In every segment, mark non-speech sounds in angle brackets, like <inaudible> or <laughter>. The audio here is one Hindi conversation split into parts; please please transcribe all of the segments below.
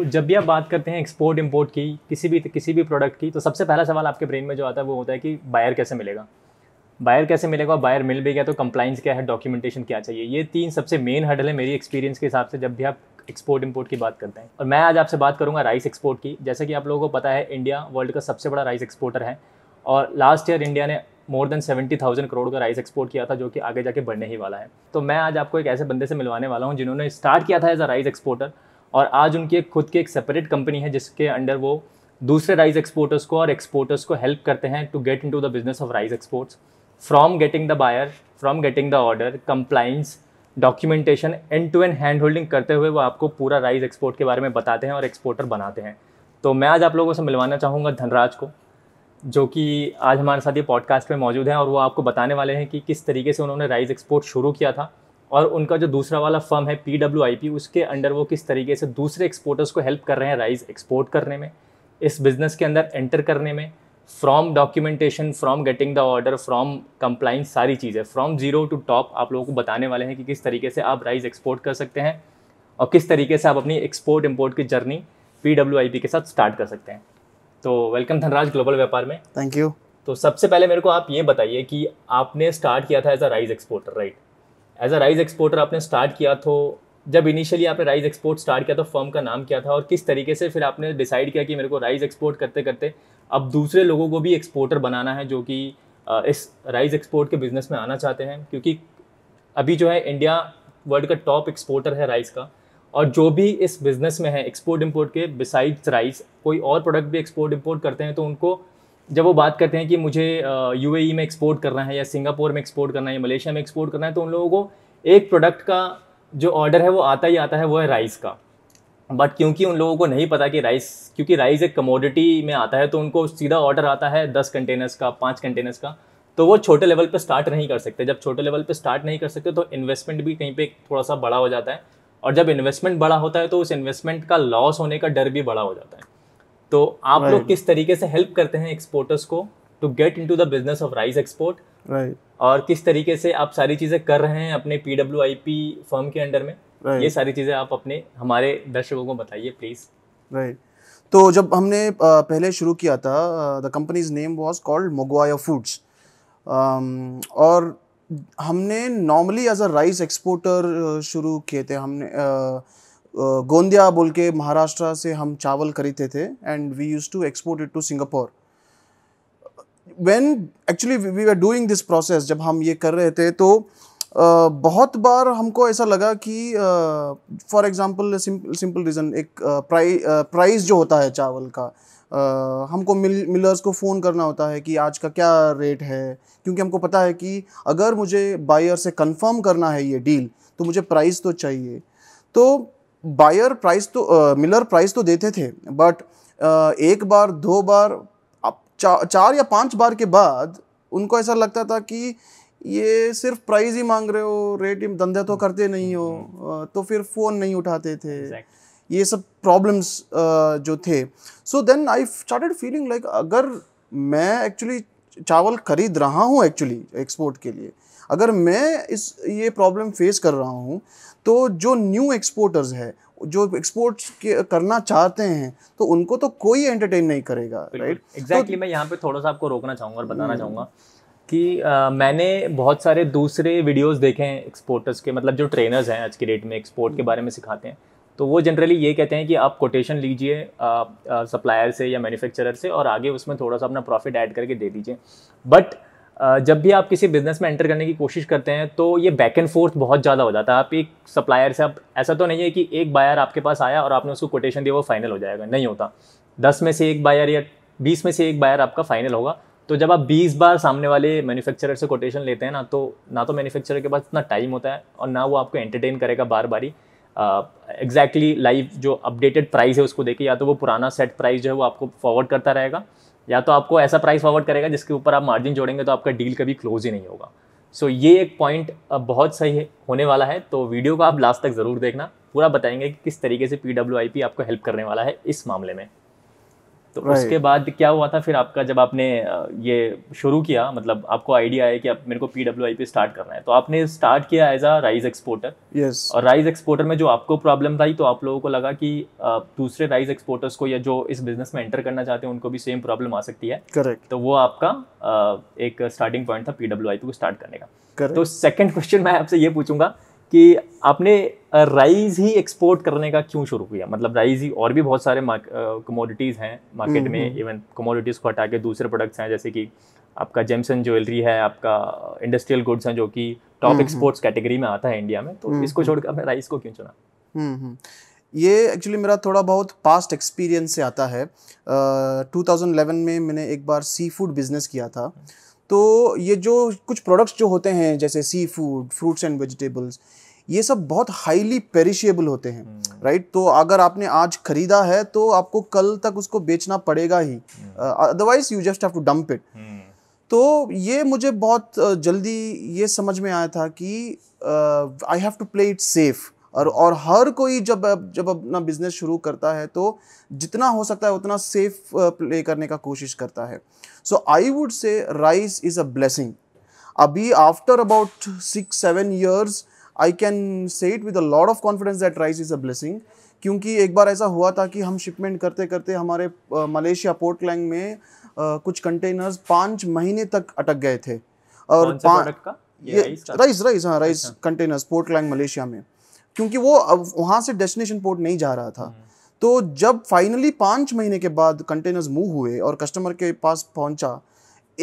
तो जब भी आप बात करते हैं एक्सपोर्ट इम्पोर्ट की किसी भी किसी भी प्रोडक्ट की तो सबसे पहला सवाल आपके ब्रेन में जो आता है वो होता है कि बायर कैसे मिलेगा बायर कैसे मिलेगा बायर मिल भी गया तो कंप्लाइंस क्या है डॉक्यूमेंटेशन क्या चाहिए ये तीन सबसे मेन हर्डल है मेरी एक्सपीरियंस के हिसाब से जब भी आप एक्सपोर्ट इम्पोर्ट की बात करते हैं और मैं आज आपसे बात करूंगा राइस एक्सपोर्ट की जैसे कि आप लोगों को पता है इंडिया वर्ल्ड का सबसे बड़ा राइस एक्सपोर्टर है और लास्ट ईयर इंडिया ने more than seventy thousand crore का राइस एक्सपोर्ट किया था जो कि आगे जाके बढ़ने ही वाला है तो मैं आज आपको एक ऐसे बंदे से मिलवाने वाला हूँ जिन्होंने स्टार्ट किया था एज अ राइस एक्सपोर्टर और आज उनकी एक खुद की एक सेपरेट कंपनी है जिसके अंडर वो दूसरे राइस एक्सपोर्टर्स को और एक्सपोर्टर्स को हेल्प करते हैं to get into the business of rice exports from getting the buyer from getting the order compliance documentation end to end hand holding करते हुए वो आपको पूरा राइस एक्सपोर्ट के बारे में बताते हैं और एक्सपोर्टर बनाते हैं तो मैं आज आप लोगों से मिलवाना चाहूँगा धनराज को जो कि आज हमारे साथ ये पॉडकास्ट में मौजूद हैं और वो आपको बताने वाले हैं कि किस तरीके से उन्होंने राइस एक्सपोर्ट शुरू किया था और उनका जो दूसरा वाला फर्म है पी डब्ल्यू आई पी उसके अंडर वो किस तरीके से दूसरे एक्सपोर्टर्स को हेल्प कर रहे हैं राइस एक्सपोर्ट करने में इस बिज़नेस के अंदर एंटर करने में from documentation from getting the order from compliance सारी चीज़ें फ्रॉम जीरो टू टॉप आप लोगों को बताने वाले हैं कि किस तरीके से आप राइस एक्सपोर्ट कर सकते हैं और किस तरीके से आप अपनी एक्सपोर्ट इम्पोर्ट की journey P W I P के साथ स्टार्ट कर सकते हैं तो वेलकम धनराज ग्लोबल व्यापार में थैंक यू तो सबसे पहले मेरे को आप ये बताइए कि आपने स्टार्ट किया था as a rise exporter right as a rice exporter आपने स्टार्ट किया तो जब इनिशियली आपने राइस एक्सपोर्ट स्टार्ट किया तो फर्म का नाम क्या था और किस तरीके से फिर आपने डिसाइड किया कि मेरे को राइस एक्सपोर्ट करते करते अब दूसरे लोगों को भी एक्सपोर्टर बनाना है जो कि इस राइस एक्सपोर्ट के बिज़नेस में आना चाहते हैं क्योंकि अभी जो है इंडिया वर्ल्ड का टॉप एक्सपोर्टर है राइस का और जो भी इस बिज़नेस में है एक्सपोर्ट इम्पोर्ट के बिसाइड्स राइस कोई और प्रोडक्ट भी एक्सपोर्ट इम्पोर्ट करते हैं तो उनको जब वो बात करते हैं कि मुझे यू e में एक्सपोर्ट करना है या सिंगापुर में एक्सपोर्ट करना है या मलेशिया में एक्सपोर्ट करना है तो उन लोगों को एक प्रोडक्ट का जो ऑर्डर है वो आता ही आता है वो है राइस का बट क्योंकि उन लोगों को नहीं पता कि राइस क्योंकि राइस एक कमोडिटी में आता है तो उनको सीधा ऑर्डर आता है दस कंटेनर्स का पाँच कंटेनर्स का तो वो छोटे लेवल पर स्टार्ट नहीं कर सकते जब छोटे लेवल पर स्टार्ट नहीं कर सकते तो इन्वेस्टमेंट भी कहीं पर थोड़ा सा बड़ा हो जाता है और जब इन्वेस्टमेंट बड़ा होता है तो उस इन्वेस्टमेंट का लॉस होने का डर भी बड़ा हो जाता है तो आप लोग किस तरीके से हेल्प करते हैं एक्सपोर्टर्स को to get to the business of rice export और किस तरीके से आप सारी चीज़ें कर रहे हैं अपने P W I P firm के अंडर में ये सारी चीज़ें आप अपने हमारे दर्शकों को बताइए प्लीज़ राइट तो जब हमने पहले शुरू किया था the company's name was called मोगवाया फूड्स और हमने normally as a rice exporter शुरू किए थे हमने uh, गोंदिया बोल के महाराष्ट्र से हम चावल खरीदते थे and we use to export it to Singapore when actually we are doing this process जब हम ये कर रहे थे तो बहुत बार हमको ऐसा लगा कि फॉर एग्ज़ाम्पल सिंपल रीज़न एक प्राइस प्राइस जो होता है चावल का हमको मिल मिलर्स को फ़ोन करना होता है कि आज का क्या रेट है क्योंकि हमको पता है कि अगर मुझे बायर से कंफर्म करना है ये डील तो मुझे प्राइस तो चाहिए तो बायर प्राइस तो आ, मिलर प्राइस तो देते थे बट एक बार दो बार चा, चार या पांच बार के बाद उनको ऐसा लगता था कि ये सिर्फ प्राइस ही मांग रहे हो रेट धंधा तो करते नहीं हो हम्म, हम्म, तो फिर फ़ोन नहीं उठाते थे exactly. ये सब प्रॉब्लम्स जो थे so then I started feeling like अगर मैं एक्चुअली चावल खरीद रहा हूँ एक्चुअली एक्सपोर्ट के लिए अगर मैं इस ये प्रॉब्लम फेस कर रहा हूँ तो जो न्यू एक्सपोर्टर्स है जो एक्सपोर्ट करना चाहते हैं तो उनको तो कोई एंटरटेन नहीं करेगा राइट एग्जैक्टली तो मैं यहाँ पे थोड़ा सा आपको रोकना चाहूँगा और बताना हम्म। चाहूँगा कि आ, मैंने बहुत सारे दूसरे वीडियोस देखे हैं एक्सपोर्टर्स के मतलब जो ट्रेनर्स हैं आज के डेट में एक्सपोर्ट के बारे में सिखाते हैं तो वो जनरली ये कहते हैं कि आप कोटेशन लीजिए सप्लायर से या मैन्युफैक्चरर से और आगे उसमें थोड़ा सा अपना प्रॉफिट ऐड करके दे दीजिए बट जब भी आप किसी बिज़नेस में एंटर करने की कोशिश करते हैं तो ये बैक एंड फोर्थ बहुत ज़्यादा हो जाता है आप एक सप्लायर से आप ऐसा तो नहीं है कि एक बायर आपके पास आया और आपने उसको कोटेशन दिया वो फाइनल हो जाएगा नहीं होता दस में से एक बायर या बीस में से एक बायर आपका फाइनल होगा तो जब आप बीस बार सामने वाले मैन्युफैक्चरर से कोटेशन लेते हैं ना तो ना तो मैन्युफैक्चरर के पास इतना टाइम होता है और ना वो आपको एंटरटेन करेगा बार बारी एग्जैक्टली लाइव जो अपडेटेड प्राइस है उसको देखिए या तो वो पुराना सेट प्राइस जो है वो आपको फॉरवर्ड करता रहेगा या तो आपको ऐसा प्राइस फॉरवर्ड करेगा जिसके ऊपर आप मार्जिन जोड़ेंगे तो आपका डील कभी क्लोज ही नहीं होगा सो so, ये एक पॉइंट बहुत सही है होने वाला है तो वीडियो को आप लास्ट तक ज़रूर देखना पूरा बताएंगे कि किस तरीके से पी आपको हेल्प करने वाला है इस मामले में तो right. उसके बाद क्या हुआ था फिर आपका जब आपने ये शुरू किया मतलब आपको आइडिया है कि आप मेरे को P W I P start करना है तो आपने स्टार्ट किया as a rice exporter yes और राइस एक्सपोर्टर में जो आपको प्रॉब्लम आई तो आप लोगों को लगा कि दूसरे राइस एक्सपोर्टर्स को या जो इस बिजनेस में एंटर करना चाहते हैं उनको भी सेम प्रॉब्लम आ सकती है करेक्ट तो वो आपका एक स्टार्टिंग पॉइंट था पी डब्ल्यू आई को स्टार्ट करने का Correct. तो सेकेंड क्वेश्चन मैं आपसे ये पूछूंगा कि आपने राइस ही एक्सपोर्ट करने का क्यों शुरू किया मतलब राइस ही और भी बहुत सारे कमोडिटीज़ हैं मार्केट हम्म, में इवन हम्म। कमोडिटीज़ को हटा के दूसरे प्रोडक्ट्स हैं जैसे कि आपका जेम्सन ज्वेलरी है आपका इंडस्ट्रियल गुड्स हैं जो कि टॉप एक्सपोर्ट्स कैटेगरी में आता है इंडिया में तो हम्म, इसको छोड़कर आपने राइस को क्यों चुना ये एक्चुअली मेरा थोड़ा बहुत पास्ट एक्सपीरियंस से आता है uh, 2011 में मैंने एक बार सी फूड बिज़नेस किया था तो ये जो कुछ प्रोडक्ट्स जो होते हैं जैसे seafood fruits and vegetables ये सब बहुत हाईली पेरिशेबल होते हैं राइट हम्म। तो अगर आपने आज खरीदा है तो आपको कल तक उसको बेचना पड़ेगा ही otherwise you just have to dump it तो ये मुझे बहुत जल्दी ये समझ में आया था कि I have to play it safe और हम्म। और हर कोई जब जब अपना बिजनेस शुरू करता है तो जितना हो सकता है उतना सेफ प्ले करने का कोशिश करता है so I would say rice is a blessing अभी after about six seven years I can say it with a lot of confidence that rice is a blessing क्योंकि एक बार ऐसा हुआ था कि हम शिपमेंट करते करते हमारे मलेशिया पोर्ट लैंग में आ, कुछ कंटेनर्स पाँच महीने तक अटक गए थे और राइस राइस हाँ rice containers Port Klang Malaysia में क्योंकि वो वहाँ से डेस्टिनेशन पोर्ट नहीं जा रहा था हम्म। तो जब फाइनली पाँच महीने के बाद कंटेनर्स मूव हुए और कस्टमर के पास पहुँचा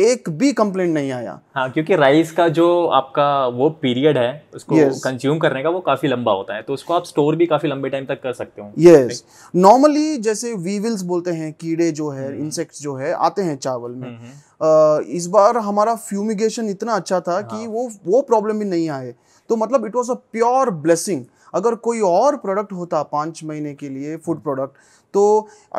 एक भी कंप्लेंट नहीं आया हाँ क्योंकि राइस का जो आपका वो पीरियड है उसको yes. कंज्यूम करने का वो काफ़ी लंबा होता है तो उसको आप स्टोर भी काफ़ी लंबे टाइम तक कर सकते हो यस नॉर्मली जैसे वीविल्स बोलते हैं कीड़े जो है इंसेक्ट्स हम्म। जो है आते हैं चावल में uh, इस बार हमारा फ्यूमिगेशन इतना अच्छा था हाँ. कि वो वो प्रॉब्लम भी नहीं आए तो मतलब it was a pure blessing अगर कोई और प्रोडक्ट होता पाँच महीने के लिए फूड प्रोडक्ट तो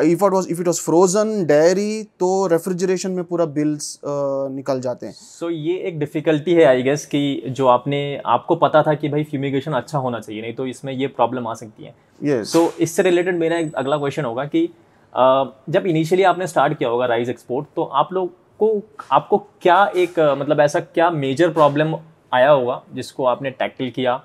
if it was if it was frozen dairy तो रेफ्रिजरेशन में पूरा बिल्स निकल जाते हैं सो so, ये एक डिफ़िकल्टी है आई गेस कि जो आपने आपको पता था कि भाई फ्यूमिगेशन अच्छा होना चाहिए नहीं तो इसमें ये प्रॉब्लम आ सकती है yes. so, इससे रिलेटेड मेरा एक अगला क्वेश्चन होगा कि जब इनिशियली आपने स्टार्ट किया होगा राइस एक्सपोर्ट तो आप लोग को आपको क्या एक मतलब ऐसा क्या मेजर प्रॉब्लम आया होगा जिसको आपने टैकल किया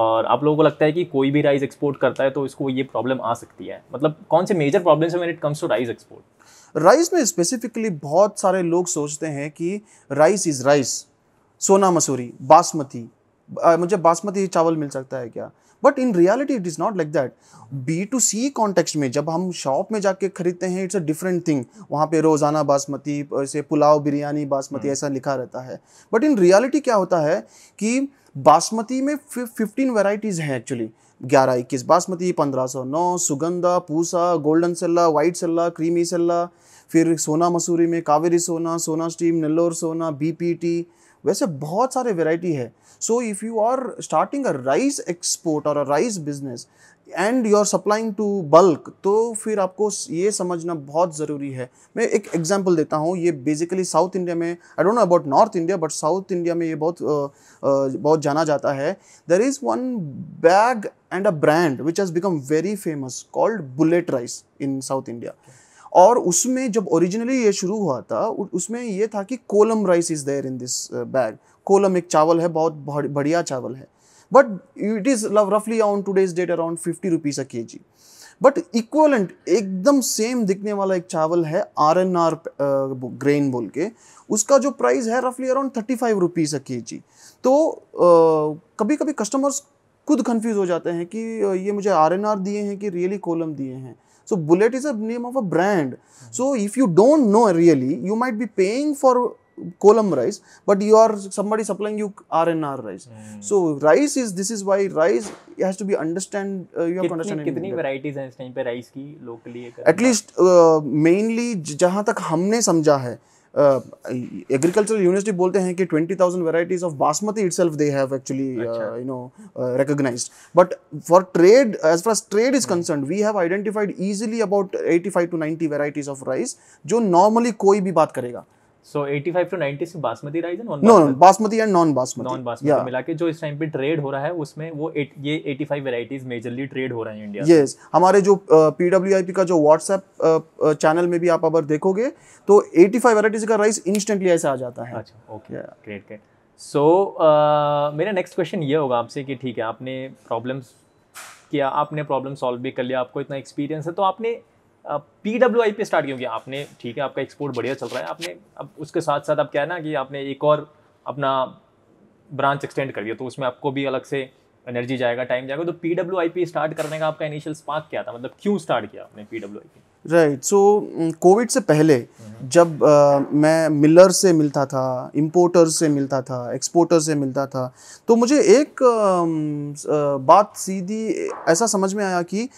और आप लोगों को लगता है कि कोई भी राइस एक्सपोर्ट करता है तो इसको ये प्रॉब्लम आ सकती है मतलब कौन से मेजर प्रॉब्लम्स है it comes to rice export rice में स्पेसिफिकली बहुत सारे लोग सोचते हैं कि राइस इज़ राइस सोना मसूरी बासमती मुझे बासमती चावल मिल सकता है क्या but in reality it is not like that B to C context में जब हम शॉप में जाके खरीदते हैं इट्स अ डिफरेंट थिंग वहाँ पे रोज़ाना बासमती से पुलाव बिरयानी बासमती हम्म। ऐसा लिखा रहता है बट इन रियलिटी क्या होता है कि बासमती में फिफ्टीन वेराइटीज़ हैं एक्चुअली ग्यारह इक्कीस बासमती पंद्रह सौ नौ Sugandha Pusa golden sella white sella creamy sella फिर सोना मसूरी में कावेरी सोना सोना स्टीम नेल्लोर सोना बीपीटी वैसे बहुत सारे वेराइटी है so if you are starting a rice export और a rice business and you are supplying to bulk तो फिर आपको ये समझना बहुत ज़रूरी है मैं एक एग्जांपल देता हूँ ये बेसिकली साउथ इंडिया में I don't know about North India but South India में ये बहुत uh, uh, बहुत जाना जाता है there is one bag and a brand which has become very famous called bullet rice in South India और उसमें जब ओरिजिनली ये शुरू हुआ था उसमें ये था कि Kolam rice is there in this bag Kolam एक चावल है बहुत बढ़िया चावल है but it is roughly on today's date around 50 rupees a kg. But equivalent एकदम सेम दिखने वाला एक चावल है आर एन आर ग्रेन बोल के उसका जो प्राइस है रफली around thirty five rupees a K G तो कभी कभी कस्टमर्स खुद कंफ्यूज हो जाते हैं कि ये मुझे आर एन आर दिए हैं कि रियली कोलम दिए हैं so bullet is a name of a brand so if you don't know really you might be paying for Kolam rice but you are somebody supplying you rnr rice mm. so rice is this is why rice has to be understand uh, you have to understand कितनी varieties हैं इस time पे rice की locally at least uh, mainly जहाँ तक हमने समझा है एग्रीकल्चरल uh, यूनिवर्सिटी बोलते हैं कि twenty thousand varieties of basmati itself they have actually you know recognise but for trade as far trade is concern we have identified identified about eighty five to ninety varieties of rice जो नॉर्मली कोई भी बात करेगा So 85 to 90 से बासमती राइस है non basmati and non basmati non basmati मिला के जो इस टाइम पे ट्रेड हो रहा है उसमें वो एट, ये 85 वैरायटीज मेजरली ट्रेड हो रहा है इंडिया यस yes. हमारे जो पीडब्ल्यूआईपी uh, का जो व्हाट्सएप चैनल uh, में भी आप अगर देखोगे तो 85 वैरायटीज का राइस इंस्टेंटली ऐसे आ जाता है अच्छा ओके ग्रेट ग्रेट सो मेरा नेक्स्ट क्वेश्चन ये होगा आपसे कि ठीक है आपने प्रॉब्लम्स किया आपने प्रॉब्लम सॉल्व भी कर लिया आपको इतना एक्सपीरियंस है तो आपने पी डब्ल्यू आई पे स्टार्ट क्यों आपने ठीक है आपका एक्सपोर्ट बढ़िया चल रहा है आपने अब उसके साथ साथ अब क्या है ना कि आपने एक और अपना ब्रांच एक्सटेंड कर दिया तो उसमें आपको भी अलग से एनर्जी जाएगा टाइम जाएगा तो P W I P start करने का आपका इनिशियल स्पार्क क्या था मतलब क्यों स्टार्ट किया आपने P W I P right so Covid से पहले हम्म। जब आ, मैं मिलर से मिलता था इम्पोर्टर से मिलता था एक्सपोर्टर से मिलता था तो मुझे एक आ, आ, बात सीधी ऐसा समझ में आया कि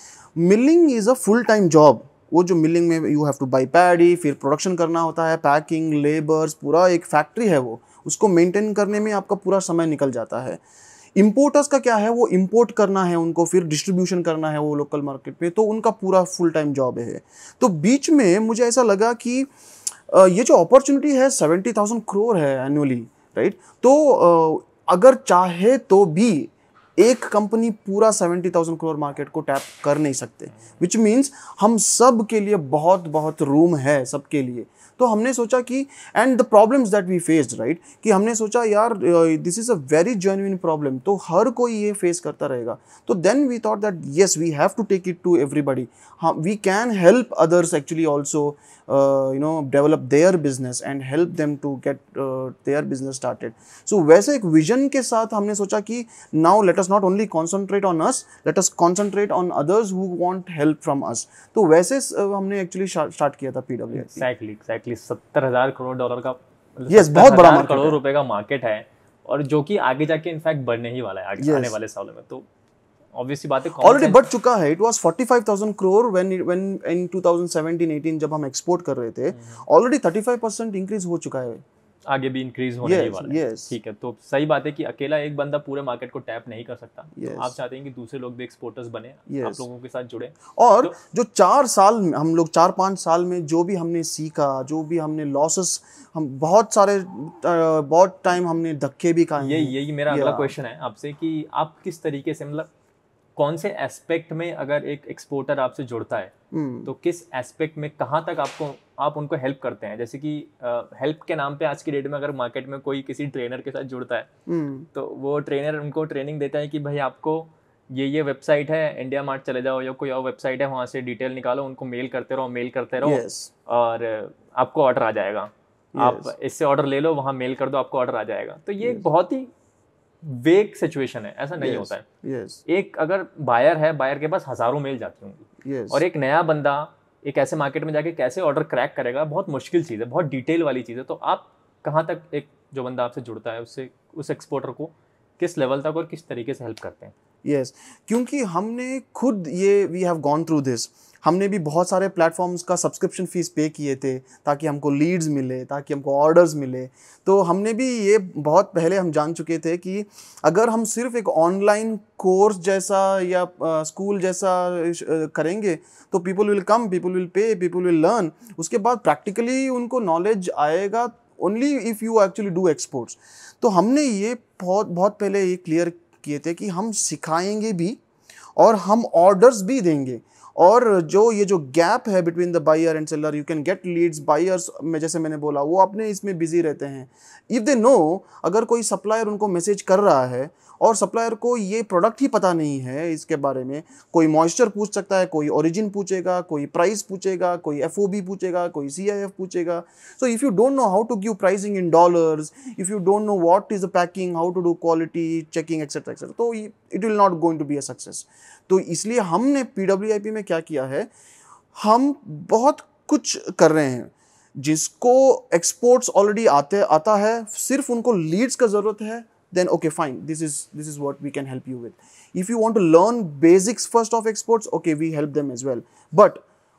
milling is a full time job वो जो मिलिंग में you have to buy paddy फिर प्रोडक्शन करना होता है पैकिंग लेबर्स पूरा एक फैक्ट्री है वो उसको मेंटेन करने में आपका पूरा समय निकल जाता है इम्पोर्टर्स का क्या है वो इम्पोर्ट करना है उनको फिर डिस्ट्रीब्यूशन करना है वो लोकल मार्केट में तो उनका पूरा फुल टाइम जॉब है तो बीच में मुझे ऐसा लगा कि ये जो अपॉर्चुनिटी है सेवेंटी थाउजेंड क्रोर है एनुअली राइट तो अगर चाहे तो भी एक कंपनी पूरा सेवेंटी थाउजेंड करोड़ मार्केट को टैप कर नहीं सकते विच मीन्स हम सब के लिए बहुत बहुत रूम है सबके लिए तो हमने सोचा कि and the problems that we face right कि हमने सोचा यार this is a very genuine problem तो हर कोई ये फेस करता रहेगा तो then we thought that yes we have to take it to everybody हाँ we can help others actually also you know develop their business and help them to get their business started so वैसे एक विजन के साथ हमने सोचा कि now let us not only concentrate on us let us concentrate on others who want help from us तो वैसे uh, हमने एक्चुअली स्टार्ट किया था पी डब्ल्यू एक्सैक्टली एटलीस्ट सत्तर हजार करोड़ डॉलर का यस मतलब yes, बहुत बड़ा करोड़ रुपए का मार्केट है और जो कि आगे जाके इनफैक्ट बढ़ने ही वाला है आगे yes. आने वाले सालों में तो ऑब्वियसली बात है ऑलरेडी बढ़ चुका है it was 45000 crore when when in 2017 18 जब हम एक्सपोर्ट कर रहे थे ऑलरेडी 35 इंक्रीज हो चुका है आगे भी इंक्रीज होने yes, वाला है yes. ठीक है तो सही बात है कि अकेला एक बंदा पूरे मार्केट को टैप नहीं कर सकता तो yes. तो आप चाहते हैं कि दूसरे लोग भी एक्सपोर्टर्स बने yes. आप लोगों के साथ जुड़े और तो, जो चार साल हम लोग चार पाँच साल में जो भी हमने सीखा जो भी हमने लॉसेस हम बहुत सारे बहुत टाइम हमने धक्के भी खाए ये यही मेरा अगला क्वेश्चन है आपसे कि आप किस तरीके से मतलब कौन से एस्पेक्ट में अगर एक एक्सपोर्टर आपसे जुड़ता है हम्म। तो किस एस्पेक्ट में कहाँ तक आपको आप उनको हेल्प करते हैं जैसे कि हेल्प के नाम पे आज की डेट में अगर मार्केट में कोई किसी ट्रेनर के साथ जुड़ता है हम्म। तो वो ट्रेनर उनको ट्रेनिंग देता है कि भाई आपको ये ये वेबसाइट है इंडिया मार्ट चले जाओ या कोई और वेबसाइट है वहाँ से डिटेल निकालो उनको मेल करते रहो मेल करते रहो yes. और आपको ऑर्डर आ जाएगा yes. आप इससे ऑर्डर ले लो वहाँ मेल कर दो आपको ऑर्डर आ जाएगा तो ये yes. बहुत ही वेक सिचुएशन है ऐसा नहीं yes, होता है yes. एक अगर बायर है बायर के पास हजारों मेल जाती होंगी yes. और एक नया बंदा एक ऐसे मार्केट में जाके कैसे ऑर्डर क्रैक करेगा बहुत मुश्किल चीज़ है बहुत डिटेल वाली चीज़ है तो आप कहाँ तक एक जो बंदा आपसे जुड़ता है उससे उस एक्सपोर्टर को किस लेवल तक और किस तरीके से हेल्प करते हैं यस क्योंकि हमने खुद ये we have gone through this हमने भी बहुत सारे प्लेटफॉर्म्स का सब्सक्रिप्शन फ़ीस पे किए थे ताकि हमको लीड्स मिले ताकि हमको ऑर्डर्स मिले तो हमने भी ये बहुत पहले हम जान चुके थे कि अगर हम सिर्फ एक ऑनलाइन कोर्स जैसा या स्कूल जैसा करेंगे तो people will come people will pay people will learn उसके बाद प्रैक्टिकली उनको नॉलेज आएगा only if you actually do exports तो हमने ये बहुत बहुत पहले ये क्लियर किए थे कि हम सिखाएंगे भी और हम ऑर्डर्स भी देंगे और जो ये जो गैप है between the buyer and seller you can get leads buyers में जैसे मैंने बोला वो अपने इसमें बिजी रहते हैं इफ़ दे नो अगर कोई सप्लायर उनको मैसेज कर रहा है और सप्लायर को ये प्रोडक्ट ही पता नहीं है इसके बारे में कोई मॉइस्चर पूछ सकता है कोई ओरिजिन पूछेगा कोई प्राइस पूछेगा कोई एफ पूछेगा कोई सी पूछेगा so if you don't know how to give pricing in dollars if you don't know what is the packing how to do quality checking etcetera etcetera तो it will not going to be a success तो इसलिए हमने पीडब्ल्यू में क्या किया है हम बहुत कुछ कर रहे हैं जिसको एक्सपोर्ट्स ऑलरेडी आते आता है सिर्फ उनको लीड्स का ज़रूरत है then okay fine this is this is what we can help you with if you want to learn basics first of exports okay we help them as well but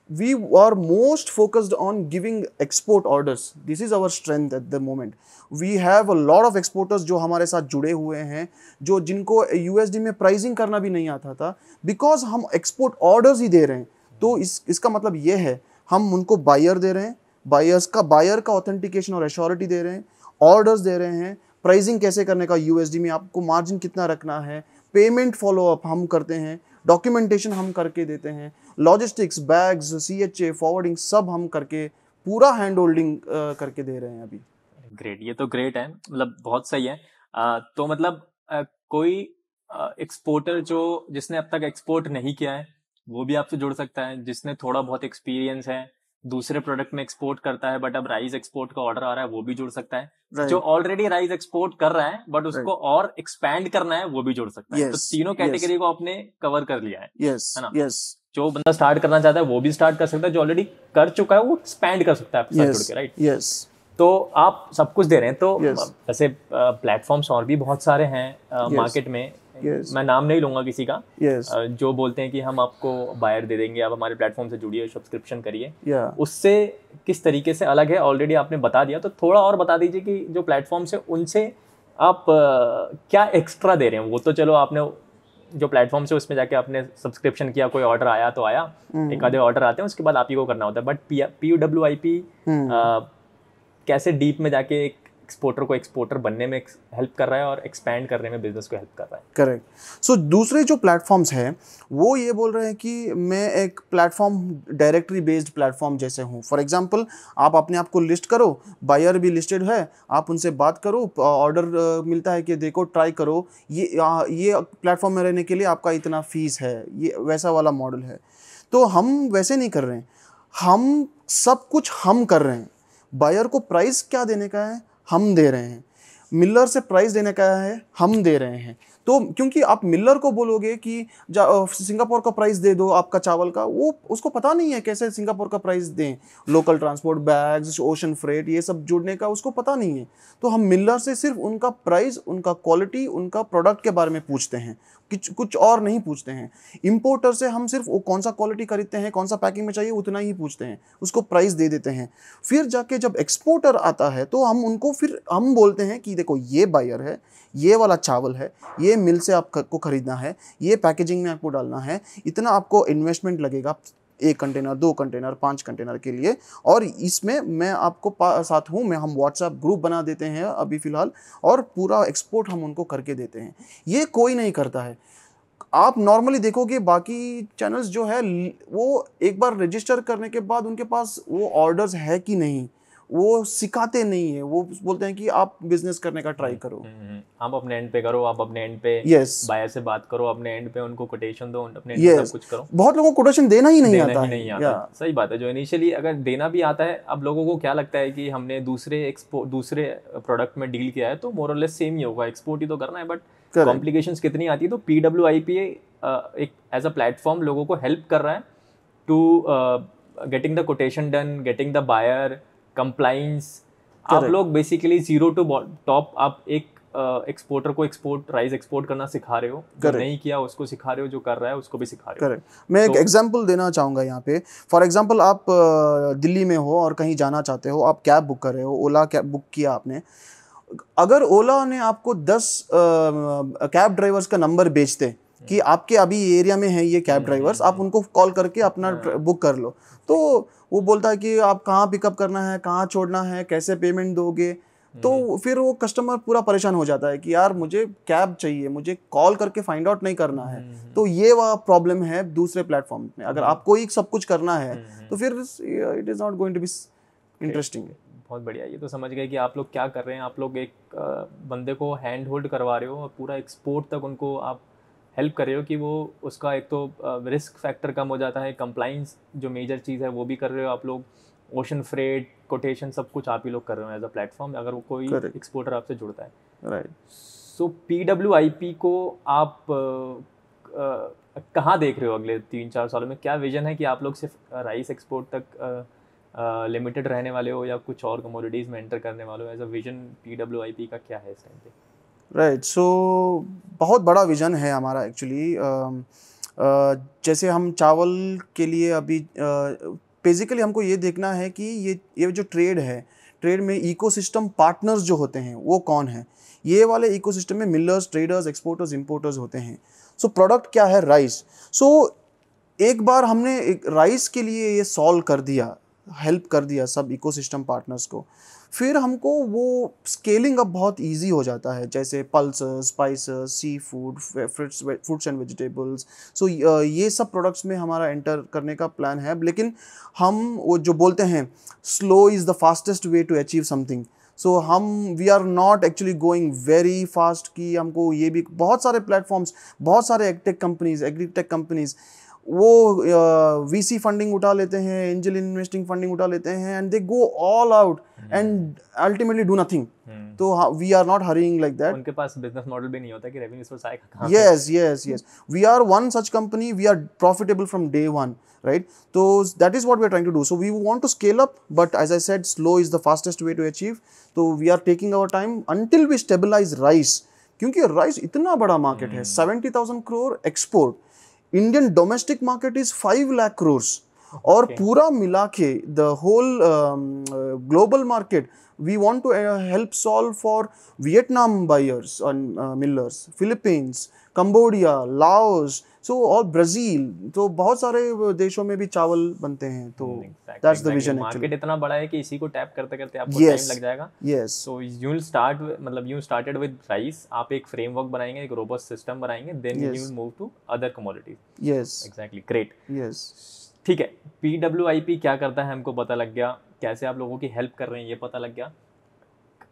we are most focused on giving export orders this is our strength at the moment we have a lot of exporters जो हमारे साथ जुड़े हुए हैं जो जिनको यूएसडी में प्राइसिंग करना भी नहीं आता था बिकॉज हम एक्सपोर्ट ऑर्डर्स ही दे रहे हैं तो इस इसका मतलब ये है हम उनको बायर दे रहे हैं बायर्स का बायर का ऑथेंटिकेशन और एश्योरिटी दे रहे हैं ऑर्डर्स दे रहे हैं प्राइसिंग कैसे करने का यूएसडी में आपको मार्जिन कितना रखना है पेमेंट फॉलो अप हम करते हैं डॉक्यूमेंटेशन हम करके देते हैं logistics bags C H A forwarding सब हम करके पूरा हैंड होल्डिंग करके दे रहे हैं अभी ग्रेट ये तो ग्रेट है मतलब बहुत सही है आ, तो मतलब आ, कोई एक्सपोर्टर जो जिसने अब तक एक्सपोर्ट नहीं किया है वो भी आपसे जुड़ सकता है जिसने थोड़ा बहुत एक्सपीरियंस है दूसरे प्रोडक्ट में एक्सपोर्ट करता है बट अब राइस एक्सपोर्ट का ऑर्डर आ रहा है वो भी जुड़ सकता है right. जो ऑलरेडी राइस एक्सपोर्ट कर रहा है बट उसको right. और एक्सपैंड करना है वो भी जुड़ सकता yes. है तो तीनों कैटेगरी yes. को आपने कवर कर लिया है yes. है ना yes. जो बंदा स्टार्ट करना चाहता है वो भी स्टार्ट कर सकता है जो ऑलरेडी कर चुका है वो एक्सपैंड कर सकता है आपके साथ राइट यस तो आप सब कुछ दे रहे हैं तो yes. वैसे प्लेटफॉर्म्स और भी बहुत सारे हैं मार्केट में yes. मैं नाम नहीं लूंगा किसी का yes. जो बोलते हैं कि हम आपको बायर दे देंगे आप हमारे प्लेटफॉर्म से जुड़िए सब्सक्रिप्शन करिए yeah. उससे किस तरीके से अलग है ऑलरेडी आपने बता दिया तो थोड़ा और बता दीजिए कि जो प्लेटफॉर्म से उनसे आप क्या एक्स्ट्रा दे रहे हैं वो तो चलो आपने जो प्लेटफॉर्म से उसमें जाके आपने सब्सक्रिप्शन किया कोई ऑर्डर आया तो आया hmm. एक आधे ऑर्डर आते हैं उसके बाद आप ही को करना होता है but P U W I P कैसे डीप में जाके एक एक्सपोर्टर को एक्सपोर्टर बनने में हेल्प कर रहा है और एक्सपैंड करने में बिजनेस को हेल्प कर रहा है करेक्ट सो so, दूसरे जो प्लेटफॉर्म्स हैं वो ये बोल रहे हैं कि मैं एक प्लेटफॉर्म डायरेक्टरी बेस्ड प्लेटफॉर्म जैसे हूँ फॉर एग्जांपल आप अपने आप को लिस्ट करो बायर भी लिस्टेड है आप उनसे बात करो ऑर्डर मिलता है कि देखो ट्राई करो ये ये प्लेटफॉर्म में रहने के लिए आपका इतना फीस है ये वैसा वाला मॉडल है तो हम वैसे नहीं कर रहे हैं हम सब कुछ हम कर रहे हैं बायर को प्राइस क्या देने का है हम दे रहे हैं मिलर से प्राइस देने का है हम दे रहे हैं तो क्योंकि आप मिलर को बोलोगे कि सिंगापुर का प्राइस दे दो आपका चावल का वो उसको पता नहीं है कैसे सिंगापुर का प्राइस दें local transport bags ocean freight ये सब जुड़ने का उसको पता नहीं है तो हम मिलर से सिर्फ उनका प्राइस उनका क्वालिटी उनका प्रोडक्ट के बारे में पूछते हैं कुछ कुछ और नहीं पूछते हैं इम्पोर्टर से हम सिर्फ वो कौन सा क्वालिटी खरीदते हैं कौन सा पैकिंग में चाहिए उतना ही पूछते हैं उसको प्राइस दे देते हैं फिर जाके जब एक्सपोर्टर आता है तो हम उनको फिर हम बोलते हैं कि देखो ये बायर है ये वाला चावल है ये मिल से आपको ख़रीदना है ये पैकेजिंग में आपको डालना है इतना आपको इन्वेस्टमेंट लगेगा एक कंटेनर दो कंटेनर पाँच कंटेनर के लिए और इसमें मैं आपको साथ हूँ मैं हम व्हाट्सएप ग्रुप बना देते हैं अभी फ़िलहाल और पूरा एक्सपोर्ट हम उनको करके देते हैं ये कोई नहीं करता है आप नॉर्मली देखोगे बाकी चैनल्स जो है वो एक बार रजिस्टर करने के बाद उनके पास वो ऑर्डर्स है कि नहीं वो सिखाते नहीं है वो बोलते हैं कि आप बिजनेस करने का ट्राई हम्म, करो हम्म, हम्म। आप अपने एंड पे करो आप अपने एंड पे yes. बायर से बात करो अपने एंड पे उनको कोटेशन दो अपने yes. पे सब कुछ करो बहुत लोगों को कोटेशन देना ही नहीं देना आता ही नहीं आता yeah. सही बात है जो इनिशियली अगर देना भी आता है अब लोगों को क्या लगता है कि हमने दूसरे एक्सपोर्ट दूसरे प्रोडक्ट में डील किया है तो मोर मोरलेस सेम ही होगा एक्सपोर्ट ही तो करना है बट कॉम्प्लिकेशन कितनी आती है तो पी डब्ल्यू आई पी एक एज अ प्लेटफॉर्म लोगों को हेल्प कर रहा है to getting the quotation done getting the buyer compliance आप लोग बेसिकली जीरो टू टॉप आप एक एक्सपोर्टर uh, को एक्सपोर्ट राइस एक्सपोर्ट करना सिखा रहे हो जो नहीं किया उसको सिखा रहे हो जो कर रहा है उसको भी सिखा रहे हो करेक्ट मैं एक एग्जांपल तो so, देना चाहूँगा यहाँ पे फॉर एग्जांपल आप uh, दिल्ली में हो और कहीं जाना चाहते हो आप कैब बुक कर रहे हो ओला कैब बुक किया आपने अगर ओला ने आपको दस कैब uh, ड्राइवर्स का नंबर बेचते कि आपके अभी एरिया में है ये कैब ड्राइवर्स हम्म, हम्म, आप उनको कॉल करके अपना बुक हाँ। कर लो तो वो बोलता है कि आप कहाँ पिकअप करना है कहाँ छोड़ना है कैसे पेमेंट दोगे तो हम्म, फिर वो कस्टमर पूरा परेशान हो जाता है कि यार मुझे कैब चाहिए मुझे कॉल करके फाइंड आउट नहीं करना है तो ये वह प्रॉब्लम है दूसरे प्लेटफॉर्म में अगर आपको ही सब कुछ करना है तो फिर it is not going to be interesting बहुत बढ़िया ये तो समझ गए कि आप लोग क्या कर रहे हैं आप लोग एक बंदे को हैंड होल्ड करवा रहे हो और पूरा एक्सपोर्ट तक उनको आप हेल्प कर रहे हो कि वो उसका एक तो रिस्क फैक्टर कम हो जाता है कंप्लाइंस जो मेजर चीज़ है वो भी कर रहे हो आप लोग ओशन फ्रेड कोटेशन सब कुछ आप ही लोग कर रहे हो एज अ प्लेटफॉर्म अगर वो कोई एक्सपोर्टर आपसे जुड़ता है right so P W I P को आप कहाँ देख रहे हो अगले तीन चार सालों में क्या विजन है कि आप लोग सिर्फ राइस एक्सपोर्ट तक लिमिटेड रहने वाले हो या कुछ और कमोडिटीज़ में एंटर करने वाले हो as a vision P W I P का क्या है इस टाइम पे राइट right, सो so, बहुत बड़ा विज़न है हमारा एक्चुअली जैसे हम चावल के लिए अभी बेसिकली हमको ये देखना है कि ये ये जो ट्रेड है ट्रेड में इकोसिस्टम पार्टनर्स जो होते हैं वो कौन है ये वाले इकोसिस्टम में मिलर्स ट्रेडर्स एक्सपोर्टर्स इंपोर्टर्स होते हैं सो so, प्रोडक्ट क्या है राइस सो so, एक बार हमने राइस के लिए ये सॉल्व कर दिया हेल्प कर दिया सब इकोसिस्टम पार्टनर्स को फिर हमको वो स्केलिंग अब बहुत ईजी हो जाता है जैसे pulse spice seafood fruits fruits and vegetables so ये सब प्रोडक्ट्स में हमारा एंटर करने का प्लान है लेकिन हम वो जो बोलते हैं slow is the fastest way to achieve something so हम we are not actually going very fast कि हमको ये भी बहुत सारे प्लेटफॉर्म्स बहुत सारे एगटेक कंपनीज एग्रीटेक कंपनीज़ वो वीसी फंडिंग उठा लेते हैं एंजल इन्वेस्टिंग फंडिंग उठा लेते हैं and they go all out and ultimately do nothing तो we are not hurrying like that उनके पास बिजनेस मॉडल भी नहीं होता कि रेवेन्यू सोर्स आए आएगा yes yes yes we are one such company we are profitable from day one right तो that is what we are trying to do so we want to scale up but as I said slow is the fastest way to achieve तो we are taking our time until we stabilise rice क्योंकि राइस इतना बड़ा मार्केट है seventy thousand crore export Indian domestic market is five lakh crores और okay. पूरा मिला के the whole global market we want to help solve for Vietnam buyers millers Philippines Cambodia Laos so so, और ब्राजील तो बहुत सारे देशों में भी चावल बनते हैं तो that's the vision actually market इतना बड़ा है कि इसी को टैप करते करते आपको टाइम yes, लग जाएगा yes so you will start मतलब यू स्टार्टेड विद राइस आप एक फ्रेमवर्क बनाएंगे एक रोबस्ट सिस्टम बनाएंगे then you will move to other commodities yes exactly great yes ठीक है पी क्या करता है हमको पता लग गया कैसे आप लोगों की हेल्प कर रहे हैं ये पता लग गया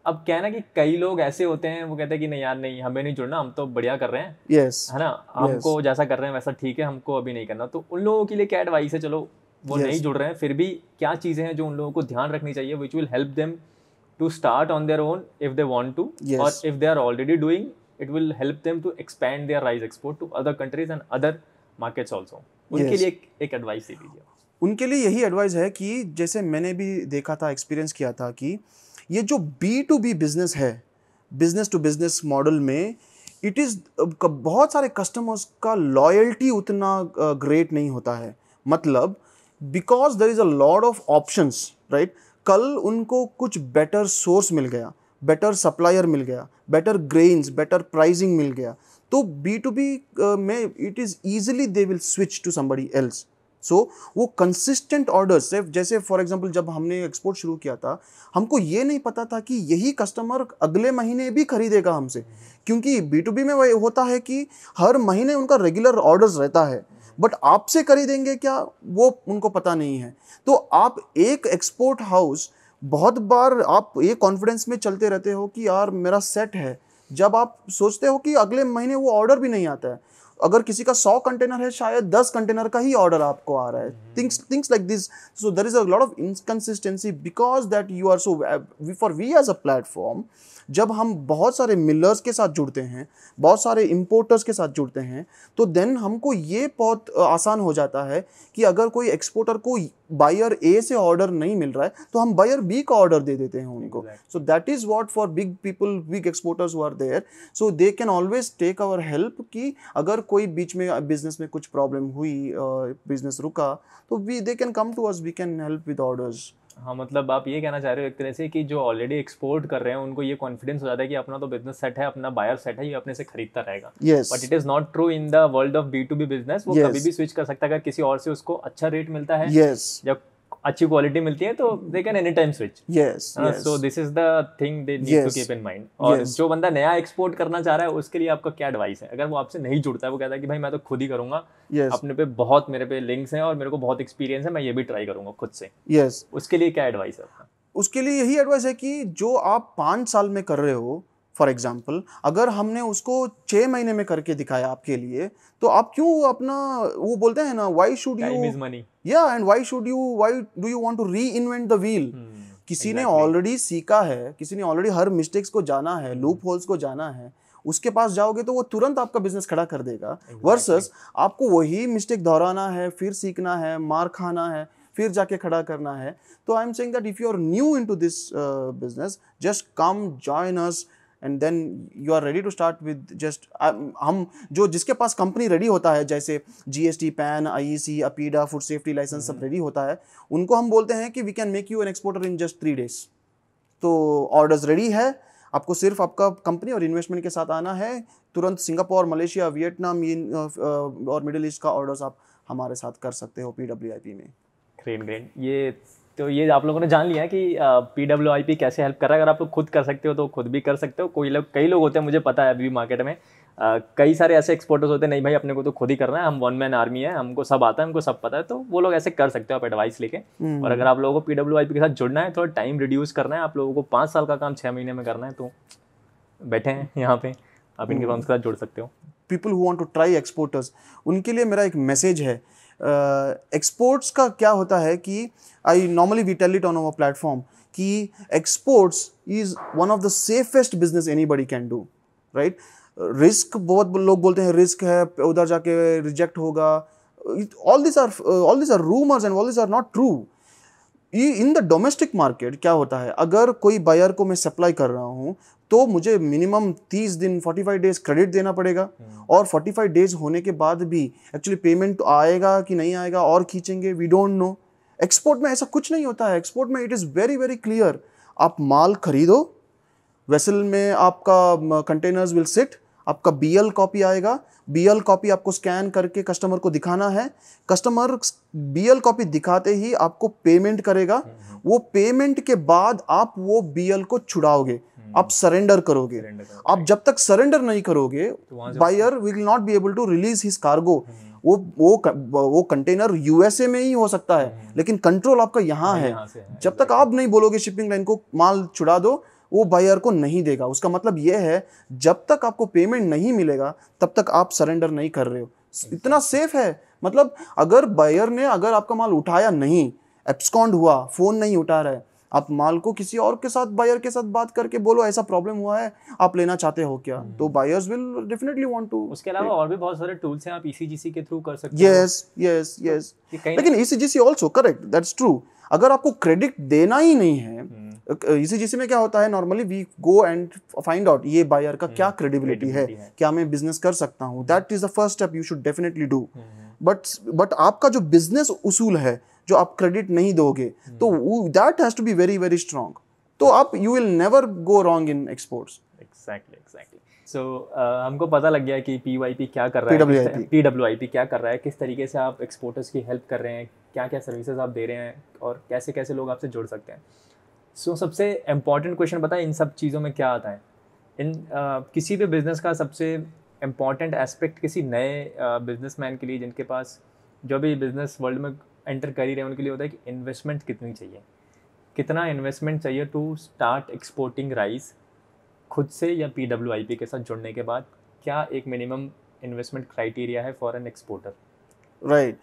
अब क्या है ना कि कई लोग ऐसे होते हैं वो कहते हैं कि नहीं यार नहीं हमें नहीं जुड़ना हम तो बढ़िया कर रहे हैं यस yes, है ना हमको yes. जैसा कर रहे हैं वैसा ठीक है हमको अभी नहीं करना तो उन लोगों के लिए क्या एडवाइस है चलो वो yes. नहीं जुड़ रहे हैं फिर भी क्या चीज़ें हैं जो उन लोगों को ध्यान रखनी चाहिए which will help them to start on their own if they want to और if they are already doing it will help them to expand their rice export to other countries and other markets also उनके लिए एक एडवाइस दे दीजिए उनके लिए यही एडवाइस है कि जैसे मैंने भी देखा था एक्सपीरियंस किया था कि ये जो बी टू बी बिज़नेस है बिज़नेस टू बिज़नेस मॉडल में इट इज़ uh, बहुत सारे कस्टमर्स का लॉयल्टी उतना ग्रेट uh, नहीं होता है मतलब because there is a lot of options right कल उनको कुछ बेटर सोर्स मिल गया बेटर सप्लायर मिल गया बेटर ग्रेन्स बेटर प्राइजिंग मिल गया तो बी टू बी में it is easily they will switch to somebody else so so, वो कंसिस्टेंट ऑर्डर सिर्फ जैसे फॉर एग्जांपल जब हमने एक्सपोर्ट शुरू किया था हमको ये नहीं पता था कि यही कस्टमर अगले महीने भी खरीदेगा हमसे क्योंकि बी टू बी में वह होता है कि हर महीने उनका रेगुलर ऑर्डर्स रहता है बट आपसे खरीदेंगे क्या वो उनको पता नहीं है तो आप एक एक्सपोर्ट हाउस बहुत बार आप ये कॉन्फिडेंस में चलते रहते हो कि यार मेरा सेट है जब आप सोचते हो कि अगले महीने वो ऑर्डर भी नहीं आता है अगर किसी का सौ कंटेनर है शायद दस कंटेनर का ही ऑर्डर आपको आ रहा है things things like this so there is a lot of inconsistency because that you are so for we as a platform जब हम बहुत सारे मिलर्स के साथ जुड़ते हैं बहुत सारे इम्पोर्टर्स के साथ जुड़ते हैं तो देन हमको ये बहुत uh, आसान हो जाता है कि अगर कोई एक्सपोर्टर को बायर ए से ऑर्डर नहीं मिल रहा है तो हम बायर बी का ऑर्डर दे देते हैं उनको so that is what for big people big exporters who are there so they can always take our help कि अगर कोई बीच में बिजनेस में कुछ प्रॉब्लम हुई बिजनेस रुका तो we they can come to us we can help with orders हाँ मतलब आप ये कहना चाह रहे हो एक तरह से कि जो ऑलरेडी एक्सपोर्ट कर रहे हैं उनको ये कॉन्फिडेंस हो जाता है कि अपना तो बिजनेस सेट है अपना बायर सेट है ये अपने से खरीदता रहेगा yes but it is not true in the world of B to B business वो yes. कभी भी स्विच कर सकता है अगर किसी और से उसको अच्छा रेट मिलता है यस yes. जब अच्छी क्वालिटी मिलती है तो they can any time switch yes so this is the thing they need to keep in mind और yes. जो बंदा नया एक्सपोर्ट करना चाह रहा है उसके लिए आपका क्या एडवाइस है अगर वो आपसे नहीं जुड़ता है वो कहता है कि भाई मैं तो खुद ही करूंगा yes. अपने पे बहुत मेरे पे लिंक्स हैं और मेरे को बहुत एक्सपीरियंस है मैं ये भी ट्राई करूंगा खुद से यस yes. उसके लिए क्या एडवाइस है आपका उसके लिए यही एडवाइस है कि जो आप पाँच साल में कर रहे हो फॉर एग्जाम्पल अगर हमने उसको छः महीने में करके दिखाया आपके लिए तो आप क्यों अपना वो बोलते हैं ना वाई शुड यू मनी या and why should you why do you want to reinvent the wheel किसी exactly. ने ऑलरेडी सीखा है किसी ने ऑलरेडी हर मिस्टेक्स को जाना है लूप hmm. होल्स को जाना है उसके पास जाओगे तो वो तुरंत आपका बिजनेस खड़ा कर देगा वर्सेस exactly. आपको वही मिस्टेक दोहराना है फिर सीखना है मार खाना है फिर जाके खड़ा करना है तो I am saying that if you are new into this business just come join us and then you are ready to start with just हम जो जिसके पास कंपनी रेडी होता है जैसे G S T PAN I C APEDA food safety licence सब रेडी हम्म। होता है उनको हम बोलते हैं कि we can make you an exporter in just three days तो ऑर्डर्स रेडी है आपको सिर्फ आपका कंपनी और इन्वेस्टमेंट के साथ आना है तुरंत सिंगापुर मलेशिया वियतनाम और मिडिल ईस्ट का ऑर्डर्स आप हमारे साथ कर सकते हो पी में ग्रेन ग्रेन ये तो ये आप लोगों ने जान लिया कि पी डब्ल्यू आई पी कैसे हेल्प कर रहा है अगर आप लोग खुद कर सकते हो तो खुद भी कर सकते हो कोई लोग कई लोग होते हैं मुझे पता है अभी भी मार्केट में आ, कई सारे ऐसे एक्सपोर्टर्स होते हैं नहीं भाई अपने को तो खुद ही करना है हम वन मैन आर्मी है हमको सब आता है हमको सब पता है तो वो लोग ऐसे कर सकते हो आप एडवाइस लेके हम्म। और अगर आप लोगों को पी डब्ल्यू आई पी के साथ जुड़ना है थोड़ा टाइम रिड्यूस करना है आप लोगों को पाँच साल का काम छः महीने में करना है तो बैठे हैं यहाँ पे आप इनके के हम्म। साथ जुड़ सकते हो people who want to try exporters उनके लिए मेरा एक मैसेज है एक्सपोर्ट्स का क्या होता है कि I normally we tell it on our platform कि exports is one of the safest business anybody can do right risk बहुत लोग बोलते हैं रिस्क है उधर जाके रिजेक्ट होगा all this are all this are rumours and all this are not true ये इन द डोमेस्टिक मार्केट क्या होता है अगर कोई बायर को मैं सप्लाई कर रहा हूँ तो मुझे मिनिमम तीस दिन फोर्टी फाइव डेज क्रेडिट देना पड़ेगा हम्म। और फोर्टी फाइव डेज होने के बाद भी एक्चुअली पेमेंट तो आएगा कि नहीं आएगा और खींचेंगे वी डोंट नो एक्सपोर्ट में ऐसा कुछ नहीं होता है एक्सपोर्ट में it is very very clear आप माल खरीदो वेसल में आपका कंटेनर्स विल सिट आपका बी एल कॉपी आएगा बी एल कॉपी आपको स्कैन करके कस्टमर को दिखाना है कस्टमर बी एल कॉपी दिखाते ही आपको पेमेंट करेगा हम्म। वो पेमेंट के बाद आप वो बी एल को छुड़ाओगे हम्म। आप सरेंडर करोगे आप जब तक सरेंडर नहीं करोगे buyer will not be able to release his cargo वो वो वो कंटेनर यूएसए में ही हो सकता है हम्म। लेकिन कंट्रोल आपका यहाँ हाँ, है जब तक आप नहीं बोलोगे शिपिंग लाइन को माल छुड़ा दो वो बायर को नहीं देगा उसका मतलब ये है जब तक आपको पेमेंट नहीं मिलेगा तब तक आप सरेंडर नहीं कर रहे हो इतना सेफ है मतलब अगर बायर ने अगर आपका माल उठाया नहीं एप्सकॉन्ड हुआ फ़ोन नहीं उठा रहा है आप माल को किसी और के साथ बायर के साथ बात करके बोलो ऐसा प्रॉब्लम हुआ है आप लेना चाहते हो क्या हम्म। तो buyers will definitely want to उसके अलावा और भी बहुत सारे टूल्स हैं आप ईसीजीसी e के थ्रू कर सकते यस यस यस लेकिन ECGC also correct that's true अगर आपको क्रेडिट देना ही नहीं है हम्म। ईसीजीसी में क्या होता है normally we go and find out ये बायर का हम्म। क्या क्रेडिबिलिटी है क्या मैं बिजनेस कर सकता हूँ that is the first step you should definitely do but but आपका जो बिजनेस उसूल है जो आप क्रेडिट नहीं दोगे हम्म। तो that has to be very very strong तो आप you will never go wrong in exports exactly exactly so so, uh, हमको पता लग गया कि पी क्या कर रहा है पी डब्ल्यू आई पी क्या कर रहा है किस तरीके से आप एक्सपोर्टर्स की हेल्प कर रहे हैं क्या क्या सर्विसेज आप दे रहे हैं और कैसे कैसे लोग आपसे जुड़ सकते हैं सो so, सबसे इम्पॉर्टेंट क्वेश्चन पता है इन सब चीज़ों में क्या आता है इन uh, किसी भी बिज़नेस का सबसे इम्पॉर्टेंट एस्पेक्ट किसी नए बिजनेस uh, के लिए जिनके पास जो भी बिज़नेस वर्ल्ड में एंटर कर ही रहे हैं उनके लिए होता है कि इन्वेस्टमेंट कितनी चाहिए कितना इन्वेस्टमेंट चाहिए टू स्टार्ट एक्सपोर्टिंग राइस खुद से या पी डब्ल्यू आई पी के साथ जुड़ने के बाद क्या एक मिनिमम इन्वेस्टमेंट क्राइटेरिया है फॉर एन एक्सपोर्टर राइट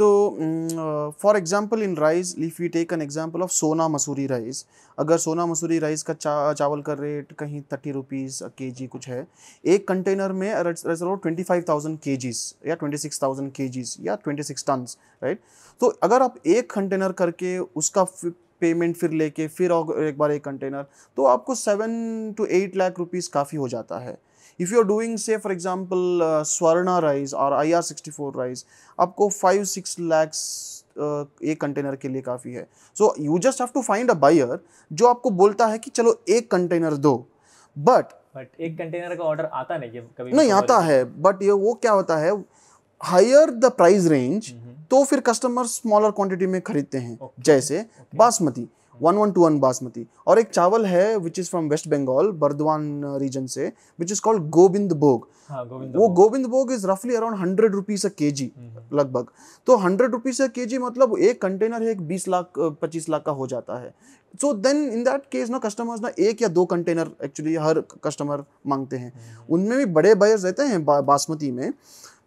तो for example in rice if you take an example of Sona Masoori rice अगर सोना मसूरी राइस का चा, चावल का रेट कहीं थर्टी रुपीज़ के जी कुछ है एक कंटेनर में ट्वेंटी फाइव थाउजेंड के जीज या ट्वेंटी सिक्स थाउजेंड के जीज या ट्वेंटी सिक्स टनस राइट तो अगर आप एक कंटेनर करके उसका पेमेंट फिर लेके फिर एक बार एक कंटेनर तो आपको seven to eight lakh rupees काफ़ी हो जाता है are doing say for say Swarna rice और I R sixty four rice आपको फाइव सिक्स लैक्स एक कंटेनर के लिए काफ़ी है so you just have to find a buyer जो आपको बोलता है कि चलो एक कंटेनर दो बट बट एक कंटेनर का ऑर्डर आता नहीं है कभी नहीं आता है बट ये वो क्या होता है हायर द प्राइस रेंज तो फिर कस्टमर स्मॉलर क्वांटिटी में खरीदते हैं okay. जैसे okay. Basmati one one two one basmati और एक चावल है which is from West Bengal Bardhaman region से विच इज़ कॉल्ड गोविंद भोग वो गोविंद भोग इज रफली around hundred rupees a K जी लगभग तो हंड्रेड रुपीज़ अ के जी मतलब एक कंटेनर है एक बीस लाख uh, पच्चीस लाख का हो जाता है so then in that case ना कस्टमर्स ना एक या दो कंटेनर एक्चुअली हर कस्टमर मांगते हैं हम्म। उनमें भी बड़े बायर्स रहते हैं बासमती में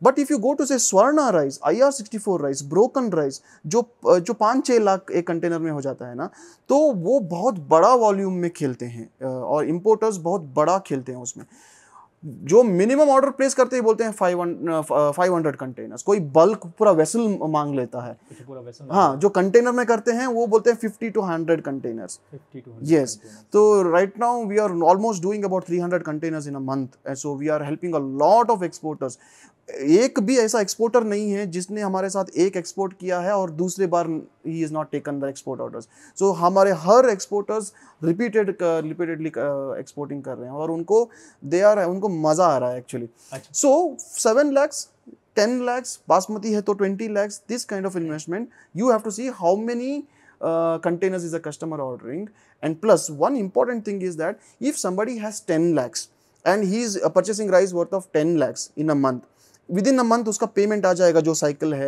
but if you go to say Swarna rice I R sixty four rice broken rice जो जो पाँच छः लाख एक कंटेनर में हो जाता है ना तो वो बहुत बड़ा वॉल्यूम में खेलते हैं और इम्पोर्टर्स बहुत बड़ा खेलते हैं उसमें जो मिनिमम ऑर्डर प्लेस करते ही बोलते हैं फाइव फाइव हंड्रेड कंटेनर्स कोई बल्क पूरा वेसल मांग लेता है अच्छा, पूरा हाँ जो कंटेनर में करते हैं वो बोलते हैं fifty to hundred containers yes तो right now we are almost doing about three hundred containers in a month so we are helping a lot of exporters एक भी ऐसा एक्सपोर्टर नहीं है जिसने हमारे साथ एक एक्सपोर्ट किया है और दूसरे बार ही is not taken the export orders so हमारे हर एक्सपोर्टर्स रिपीटेड रिपीटेडली एक्सपोर्टिंग कर रहे हैं और उनको दे आ रहा है उनको मज़ा आ रहा है actually so seven lakhs ten lakhs basmati है तो twenty lakhs this kind of investment you have to see how many containers is a customer ordering and plus one important thing is that if somebody has ten lakhs and he is purchasing rice worth of ten lakhs in a month within a month उसका पेमेंट आ जाएगा जो साइकिल है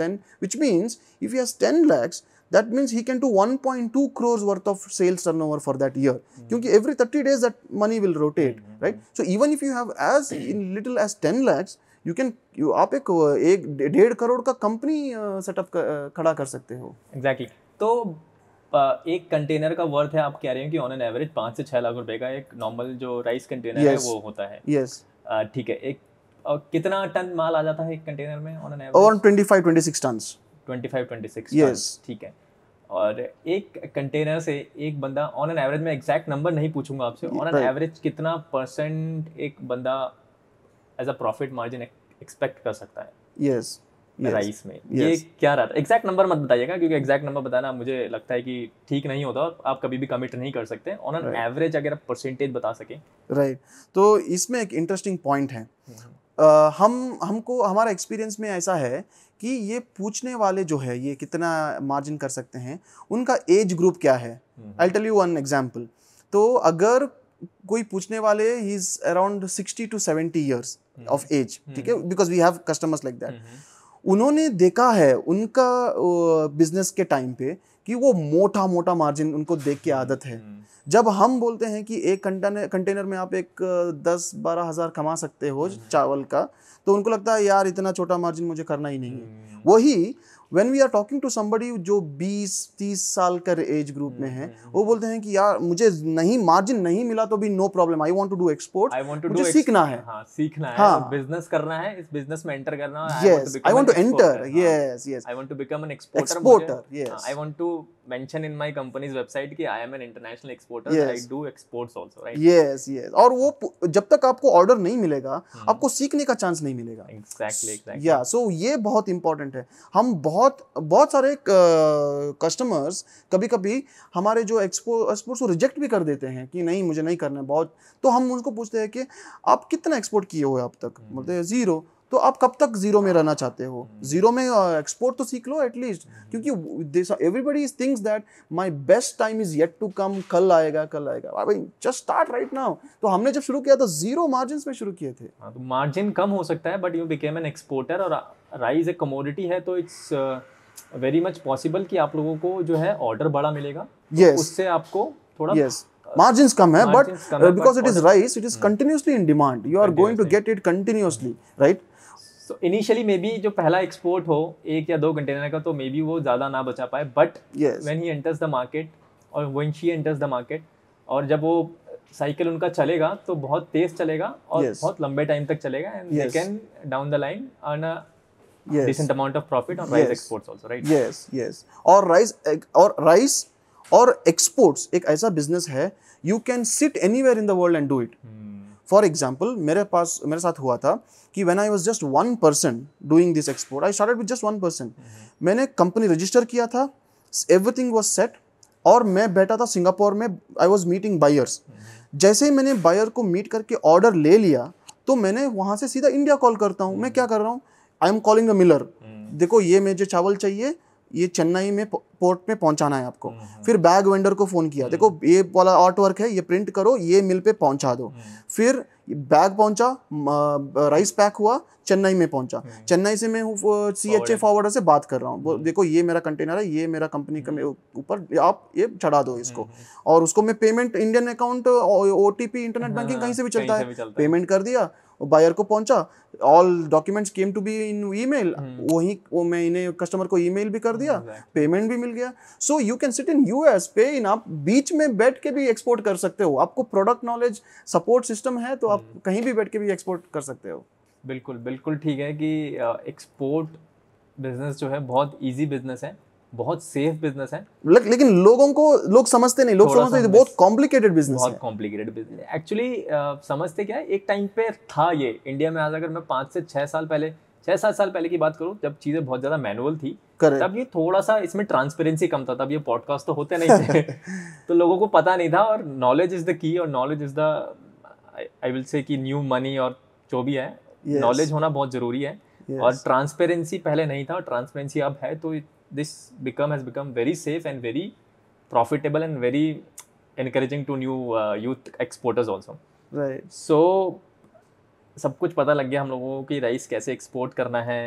then which means if you has ten lakhs that means he can do 1.2 worth of sales turnover for that year क्योंकि every thirty days that money will rotate right so even if you have as in little as ten lakhs you can you आप एक एक डेढ़ करोड़ का कंपनी सेटअप खड़ा कर सकते हो एग्जैक्टली exactly. तो एक कंटेनर का वर्थ है आप कह रहे हो कि ऑन एन एवरेज पाँच से छः लाख रुपए का एक नॉर्मल जो राइस कंटेनर yes. है वो होता है यस yes. ठीक है एक और कितना टन माल आ जाता है एक कंटेनर में ऑन एन एवरेज 25 26 टन 25 26 यस ठीक है और एक कंटेनर से एक बंदा ऑन एन एवरेज में एग्जैक्ट नंबर नहीं पूछूंगा आपसे ऑन एन एवरेज कितना परसेंट एक बंदा as a profit margin expect कर सकता है यस yes, राइस में yes. ये क्या रहा था एग्जैक्ट नंबर मत बताइएगा क्योंकि एग्जैक्ट नंबर बताना मुझे लगता है कि ठीक नहीं होता और आप कभी भी कमिट नहीं कर सकते ऑन एन एवरेज अगर आप परसेंटेज बता सकें राइट right. तो इसमें एक इंटरेस्टिंग पॉइंट है हम्म। हम हमको हमारा एक्सपीरियंस में ऐसा है कि ये पूछने वाले जो है ये कितना मार्जिन कर सकते हैं उनका एज ग्रुप क्या है I tell you one example तो अगर कोई पूछने वाले he is around sixty to seventy years of age ठीक है because we have customers like that उन्होंने देखा है उनका बिजनेस के टाइम पे कि वो मोटा मोटा मार्जिन उनको देख के आदत है हम्म। जब हम बोलते हैं कि एक कंटेनर कंटेनर में आप एक दस बारह हज़ार कमा सकते हो हम्म। चावल का तो उनको लगता है यार इतना छोटा मार्जिन मुझे करना ही नहीं है हम्म। वही when we are talking to somebody जो 20 30 साल का एज ग्रुप में हम्म, है हम्म, वो हम्म। बोलते हैं कि यार मुझे नहीं मार्जिन नहीं मिला तो भी no problem I want to do export मुझे हाँ, सीखना है हां सीखना है बिजनेस करना है इस बिजनेस में एंटर करना है I want to enter yes yes I want to become an exporter exporter yes I want to mention in my company's website कि I am an international exporter yes. I do exports also right yes yes और वो जब तक आपको ऑर्डर नहीं मिलेगा hmm. आपको सीखने का चांस नहीं मिलेगा exactly exactly yeah so ये बहुत इंपॉर्टेंट है हम बहुत बहुत सारे कस्टमर्स कभी कभी हमारे जो एक्सपोर्ट्स को रिजेक्ट भी कर देते हैं कि नहीं मुझे नहीं करना है बहुत तो हम उनको पूछते हैं कि आप कितना एक्सपोर्ट किए हुए अब तक हम्म। बोलते हैं जीरो hmm. तो आप कब तक जीरो में रहना चाहते हो जीरो हम्म। में एक्सपोर्ट uh, तो सीख लो एटलीस्ट हम्म। क्योंकि everybody is things that my best time is yet to come कल आएगा कल आएगा भाई जस्ट स्टार्ट राइट नाउ तो हमने जब शुरू किया था जीरो मार्जिन में शुरू किए थे हाँ, तो मार्जिन कम हो सकता है but you became an exporter और राइज ए कमोडिटी है तो इट्स वेरी मच पॉसिबल कि आप लोगों को जो है ऑर्डर बड़ा मिलेगा तो yes. तो उससे आपको थोड़ा yes. मार्जिन uh, कम है but because it is rice it is continuously in demand you are going to get it continuously right so initially maybe जो पहला एक्सपोर्ट हो एक या दो कंटेनर का तो मे बी वो ज़्यादा ना बचा पाए but when he enters the market और when she enters the market और जब वो साइकिल उनका चलेगा तो बहुत तेज चलेगा और yes. बहुत लंबे टाइम तक चलेगा and they can down the line earn a decent amount of profit on rice exports also right yes yes और राइस eh, और राइस और एक्सपोर्ट्स एक ऐसा बिजनेस है you can sit anywhere in the world and do it for example मेरे पास मेरे साथ हुआ था कि when I was just one person doing this export I start with just one person मैंने कंपनी रजिस्टर किया था एवरीथिंग वॉज सेट और मैं बैठा था सिंगापुर में आई वॉज मीटिंग बायर्स जैसे ही मैंने बायर को मीट करके ऑर्डर ले लिया तो मैंने वहाँ से सीधा इंडिया कॉल करता हूँ मैं हम्म। क्या कर रहा हूँ I am calling a miller देखो ये मुझे चावल चाहिए ये चेन्नई में पोर्ट में पहुंचाना है आपको हम्म, हम्म। फिर बैग वेंडर को फ़ोन किया देखो हम्म। ये वाला आर्ट वर्क है ये प्रिंट करो ये मिल पे पहुंचा दो फिर बैग पहुंचा राइस पैक हुआ चेन्नई में पहुंचा चेन्नई से मैं सी एच ए फॉरवर्डर से बात कर रहा हूँ देखो ये मेरा कंटेनर है ये मेरा कंपनी का ऊपर आप ये चढ़ा दो इसको और उसको मैं payment Indian account or internet banking कहीं से भी चलता है पेमेंट कर दिया और बायर को पहुंचा all documents came to be in email वही वो मैं इन्हें कस्टमर को ईमेल भी कर दिया पेमेंट भी मिल गया so you can sit in U S pay in आप बीच में बैठ के भी एक्सपोर्ट कर सकते हो आपको प्रोडक्ट नॉलेज सपोर्ट सिस्टम है तो आप हम्म। कहीं भी बैठ के भी एक्सपोर्ट कर सकते हो बिल्कुल बिल्कुल ठीक है कि एक्सपोर्ट बिजनेस जो है बहुत ईजी बिजनेस है बहुत सेफ बिजनेस है ले, लेकिन लोगों को लोग समझते नहीं लोग समझते समझते बहुत कॉम्प्लिकेटेड बिजनेस बहुत कॉम्प्लिकेटेड बिजनेस एक्चुअली समझते क्या है एक टाइम पे था ये इंडिया में आज अगर मैं पांच से छह साल पहले छह सात साल पहले की बात करूं जब चीज़ें बहुत ज़्यादा मैनुअल थी Correct. तब ये थोड़ा सा इसमें ट्रांसपेरेंसी कम था तब ये पॉडकास्ट तो होते नहीं थे <laughs> तो लोगों को पता नहीं था और नॉलेज इज़ द की और knowledge is the I will say कि न्यू मनी और जो भी है नॉलेज yes. होना बहुत ज़रूरी है yes. और ट्रांसपेरेंसी पहले नहीं था और ट्रांसपेरेंसी अब है तो this become has become very safe and very profitable and very encouraging to new uh, youth exporters also. Right. So सब कुछ पता लग गया हम लोगों को कि राइस कैसे एक्सपोर्ट करना है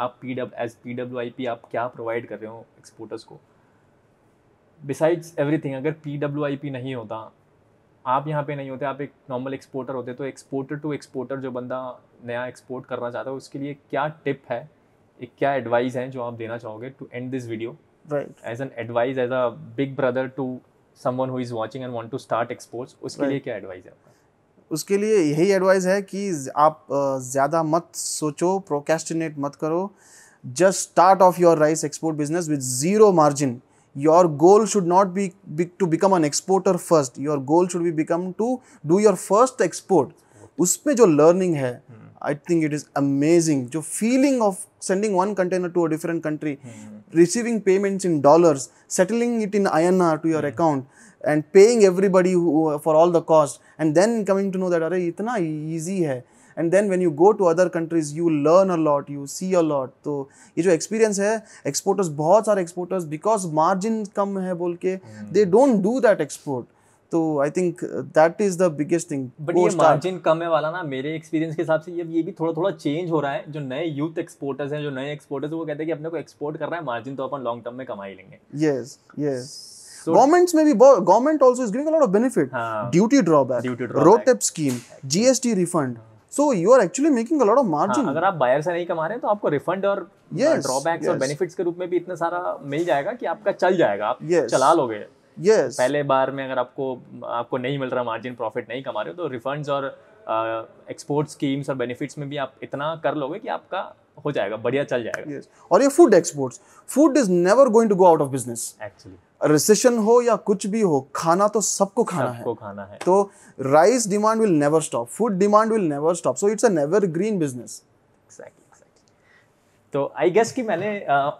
आप P dub as P W I P आप क्या प्रोवाइड कर रहे हो एक्सपोर्टर्स को बिसाइड्स थिंग अगर पी डब्ल्यू आई पी नहीं होता आप यहाँ पे नहीं होते आप एक नॉर्मल एक्सपोर्टर होते तो एक्सपोर्टर टू एक्सपोर्टर जो बंदा नया एक्सपोर्ट करना चाहता है उसके लिए क्या टिप है एक क्या एडवाइस है जो आप देना चाहोगे to end this video as an advice as a big brother to someone who is watching and want to start exports उसके right. लिए क्या एडवाइस है उसके लिए यही एडवाइस है कि आप ज़्यादा मत सोचो प्रोकेस्टिनेट मत करो just start off your rice export business with zero margin your goal should not be be to become an exporter first your goal should be become to do your first export उसमें जो लर्निंग है hmm. I think it is amazing जो feeling of sending one container to a different country receiving payments in dollars settling it in I N R to your account and paying everybody for all the cost and then coming to know that अरे इतना ईजी है and then when you go to other countries you learn a lot you see a lot तो ये जो एक्सपीरियंस है एक्सपोर्टर्स बहुत सारे एक्सपोर्टर्स बिकॉज मार्जिन कम है बोल के दे डोंट डू दैट एक्सपोर्ट तो I think that is the biggest thing but ये मार्जिन कम है वाला ना मेरे एक्सपीरियंस के हिसाब से ये भी थोड़ा थोड़ा चेंज हो रहा है जो नए यूथ एक्सपोर्टर्स हैं जो नए एक्सपोर्टर्स वो कहते हैं कि अपने को एक्सपोर्ट करना है मार्जिन तो अपन लॉन्ग टर्म में कमा ही लेंगे यस यस गवर्नमेंट्स में भी government also is giving a lot of benefit duty drawback RoDTEP scheme GST refund so you are actually making a lot of margin अगर आप बायर से नहीं कमा रहे हैं तो आपको रिफंड और ड्रॉबैक्स और बेनिफिट्स के रूप में भी इतना सारा मिल जाएगा कि आपका चल जाएगा आप चला लोगे yes. पहले बार में अगर आपको आपको नहीं मिल रहा मार्जिन प्रॉफिट नहीं कमा रहे हो तो रिफंड्स और एक्सपोर्ट स्कीम्स और बेनिफिट्स में भी आप इतना कर लोगे कि आपका हो जाएगा बढ़िया चल जाएगा yes. और ये food exports food is never going to go out of business actually recession हो या कुछ भी हो खाना तो सबको खाना सब है सबको खाना है तो rice demand will never stop food demand will never stop so it's a never green business exactly तो आई गेस कि मैंने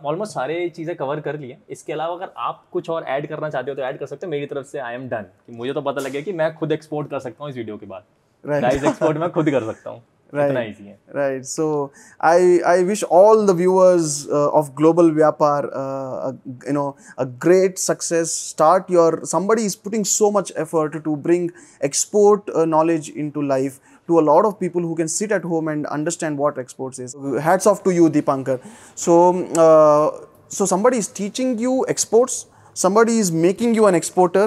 ऑलमोस्ट uh, सारे चीज़ें कवर कर ली इसके अलावा अगर आप कुछ और ऐड करना चाहते हो तो ऐड कर सकते हो मेरी तरफ से आई एम डन मुझे तो पता लगे कि मैं खुद एक्सपोर्ट कर सकता हूँ इस वीडियो के बाद राइट एक्सपोर्ट मैं खुद कर सकता हूँ right so I I wish all the viewers of global Vyapar you know a great success start your somebody is putting so much effort to bring export knowledge into life to a lot of people who can sit at home and understand what exports is. Hats off to you, Deepankar. So, um, uh, so somebody is teaching you exports, somebody is making you an exporter.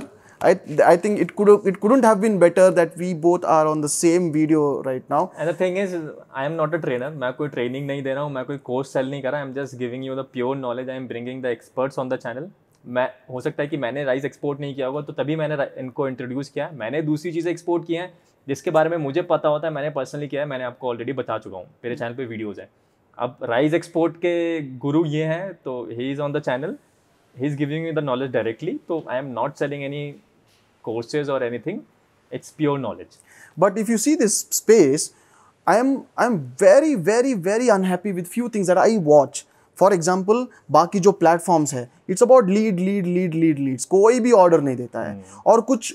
I, I think it could it couldn't have been better that we both are on the same video right now. And the thing is, I am not a trainer. मैं कोई training नहीं दे रहा course sell I'm just giving you the pure knowledge. I'm bringing the experts on the channel. मैं हो सकता है कि मैंने राइस एक्सपोर्ट नहीं किया होगा तो तभी मैंने इनको इंट्रोड्यूस किया मैंने दूसरी चीज़ें एक्सपोर्ट की हैं जिसके बारे में मुझे पता होता है मैंने पर्सनली किया है मैंने आपको ऑलरेडी बता चुका हूँ मेरे चैनल पे वीडियोज़ हैं अब राइज एक्सपोर्ट के गुरु ये हैं तो he is on the channel he is giving you the knowledge directly तो I am not selling any courses और any it's pure knowledge but if you see this space I am I am very very very unhappy with few things that I watch for example बाकी जो प्लेटफॉर्म्स है it's about lead lead lead lead leads कोई भी ऑर्डर नहीं देता है hmm. और कुछ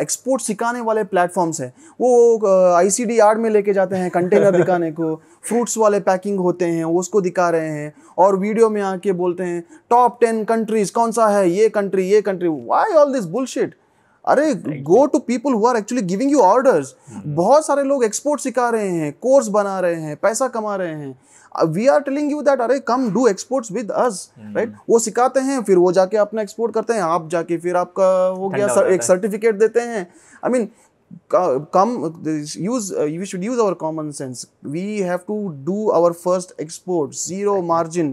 एक्सपोर्ट uh, सिखाने वाले प्लेटफॉर्म्स है वो आई सी डी यार्ड में लेके जाते हैं कंटेनर <laughs> दिखाने को फ्रूट्स वाले पैकिंग होते हैं वो उसको दिखा रहे हैं और वीडियो में आके बोलते हैं टॉप टेन कंट्रीज कौन सा है ये कंट्री ये country why all this bullshit अरे go to people who are actually giving you orders बहुत सारे लोग एक्सपोर्ट सिखा रहे हैं कोर्स बना रहे हैं पैसा कमा रहे हैं we are telling you that अरे come do exports with us right वो सिखाते हैं फिर वो जाके अपना एक्सपोर्ट करते हैं आप जाके फिर आपका हो गया सर, एक सर्टिफिकेट देते हैं I I mean mean, come use uh, we should use our common sense we have to do our first export zero margin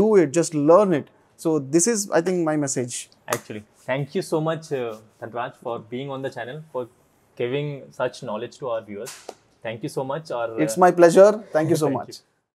do it just learn it so this is i think my message actually thank you so much uh, Dhanraj, for being on the channel for giving such knowledge to our viewers thank you so much or uh, it's my pleasure thank you so thank much you.